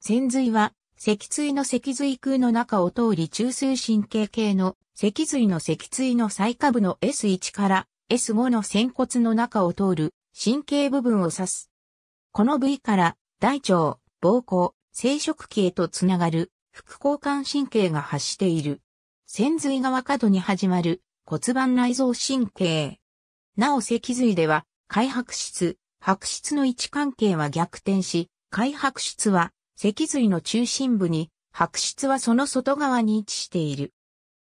潜髄は、脊椎の脊髄空の中を通り中枢神経系の脊髄の脊椎の最下部の S1 から S5 の仙骨の中を通る神経部分を指す。この部位から大腸、膀胱、生殖器へとつながる副交換神経が発している。潜髄側角に始まる骨盤内臓神経。なお脊髄では、開白質、白質の位置関係は逆転し、開白質は脊髄の中心部に、白質はその外側に位置している。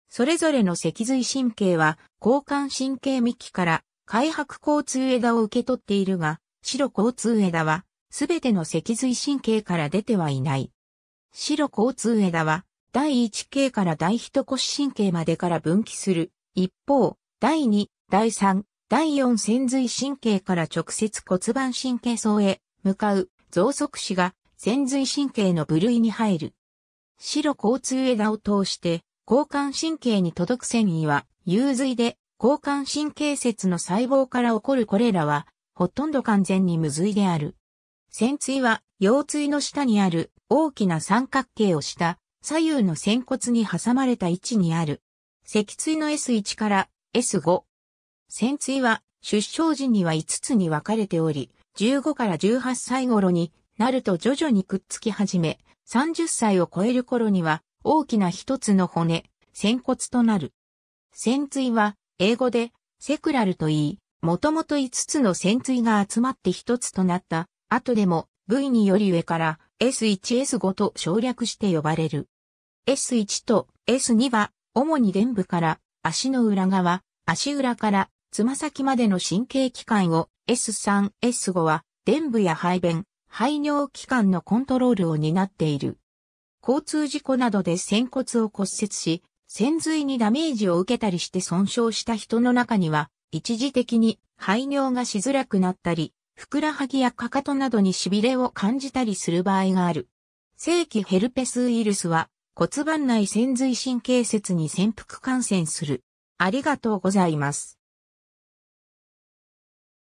それぞれの脊髄神経は、交換神経幹から、開白交通枝を受け取っているが、白交通枝は、すべての脊髄神経から出てはいない。白交通枝は、第1系から第1腰神経までから分岐する。一方、第2、第3、第4潜髄神経から直接骨盤神経層へ向かう増速子が潜髄神経の部類に入る。白交通枝を通して、交換神経に届く繊維は、融髄で、交換神経節の細胞から起こるこれらは、ほとんど完全に無髄である。潜髄は、腰椎の下にある大きな三角形をした左右の仙骨に挟まれた位置にある。脊椎の S1 から S5。潜椎は出生時には5つに分かれており、15から18歳頃になると徐々にくっつき始め、30歳を超える頃には大きな一つの骨、仙骨となる。仙椎は英語でセクラルと言い、もともと5つの仙椎が集まって一つとなった後でも部により上から S1S5 と省略して呼ばれる。S1 と S2 は主に臀部から足の裏側、足裏からつま先までの神経器官を S3、S5 は臀部や排便、排尿器官のコントロールを担っている。交通事故などで仙骨を骨折し、潜髄にダメージを受けたりして損傷した人の中には、一時的に排尿がしづらくなったり、ふくらはぎやかかとなどに痺れを感じたりする場合がある。正規ヘルペスウイルスは骨盤内潜髄神経節に潜伏感染する。ありがとうございます。